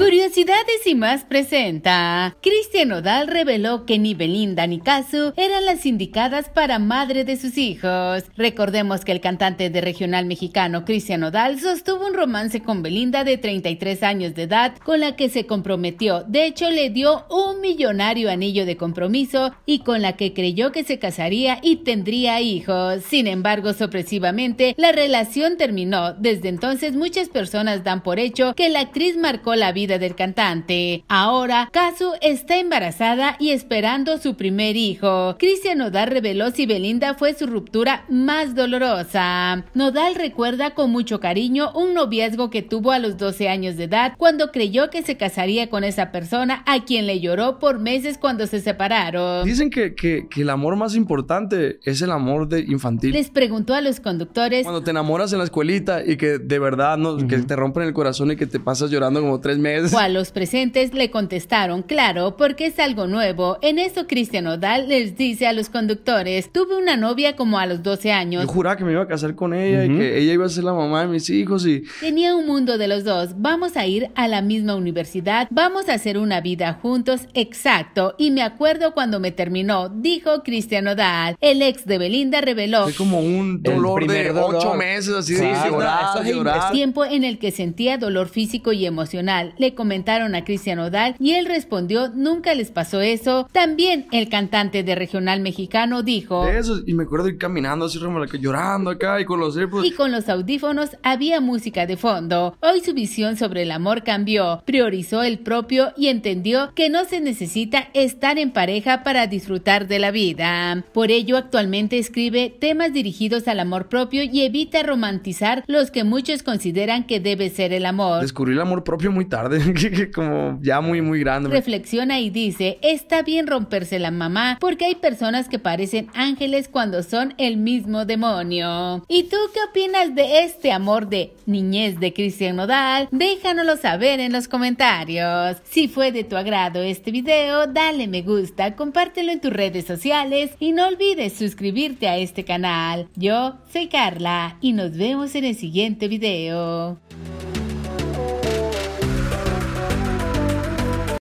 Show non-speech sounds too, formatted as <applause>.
Curiosidades y más presenta. Cristian Odal reveló que ni Belinda ni Casu eran las indicadas para madre de sus hijos. Recordemos que el cantante de regional mexicano Cristian Odal sostuvo un romance con Belinda de 33 años de edad con la que se comprometió. De hecho, le dio un millonario anillo de compromiso y con la que creyó que se casaría y tendría hijos. Sin embargo, sorpresivamente, la relación terminó. Desde entonces, muchas personas dan por hecho que la actriz marcó la vida del cantante. Ahora, Kazu está embarazada y esperando su primer hijo. Cristian Nodal reveló si Belinda fue su ruptura más dolorosa. Nodal recuerda con mucho cariño un noviazgo que tuvo a los 12 años de edad cuando creyó que se casaría con esa persona a quien le lloró por meses cuando se separaron. Dicen que, el amor más importante es el amor de infantil. Les preguntó a los conductores. Cuando te enamoras en la escuelita y que de verdad que te rompen el corazón y que te pasas llorando como tres meses a los presentes le contestaron, claro, porque es algo nuevo. En eso Cristian Odal les dice a los conductores, tuve una novia como a los 12 años. Yo juraba que me iba a casar con ella y que ella iba a ser la mamá de mis hijos y... Tenía un mundo de los dos. Vamos a ir a la misma universidad, vamos a hacer una vida juntos, exacto. Y me acuerdo cuando me terminó, dijo Cristian Odal. El ex de Belinda reveló... Fue como un dolor de 8 ocho meses así de Tiempo en el que sentía dolor físico y emocional comentaron a Cristian Odal y él respondió, nunca les pasó eso. También el cantante de regional mexicano dijo... eso, y me acuerdo ir caminando así, llorando acá y con los Y con los audífonos había música de fondo. Hoy su visión sobre el amor cambió, priorizó el propio y entendió que no se necesita estar en pareja para disfrutar de la vida. Por ello actualmente escribe temas dirigidos al amor propio y evita romantizar los que muchos consideran que debe ser el amor. Descubrí el amor propio muy tarde. <laughs> como ya muy, muy grande. Reflexiona y dice, está bien romperse la mamá porque hay personas que parecen ángeles cuando son el mismo demonio. ¿Y tú qué opinas de este amor de niñez de Cristian Nodal? Déjanoslo saber en los comentarios. Si fue de tu agrado este video, dale me gusta, compártelo en tus redes sociales y no olvides suscribirte a este canal. Yo soy Carla y nos vemos en el siguiente video.